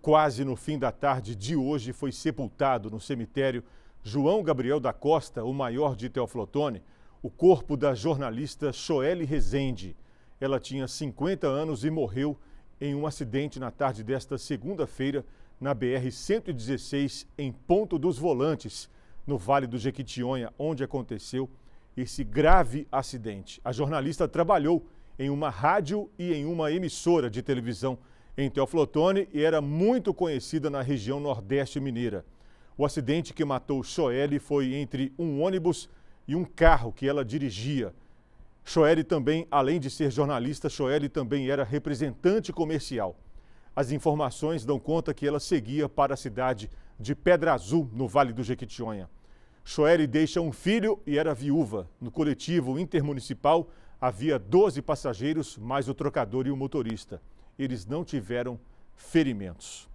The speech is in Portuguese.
Quase no fim da tarde de hoje foi sepultado no cemitério João Gabriel da Costa, o maior de Teoflotone, o corpo da jornalista Choelle Rezende. Ela tinha 50 anos e morreu em um acidente na tarde desta segunda-feira na BR-116, em Ponto dos Volantes, no Vale do Jequitinhonha, onde aconteceu esse grave acidente. A jornalista trabalhou em uma rádio e em uma emissora de televisão em Teoflotone e era muito conhecida na região nordeste mineira. O acidente que matou Choelle foi entre um ônibus e um carro que ela dirigia. Choelle também, além de ser jornalista, Choelle também era representante comercial. As informações dão conta que ela seguia para a cidade de Pedra Azul, no Vale do Jequitinhonha. Choelle deixa um filho e era viúva. No coletivo intermunicipal havia 12 passageiros, mais o trocador e o motorista eles não tiveram ferimentos.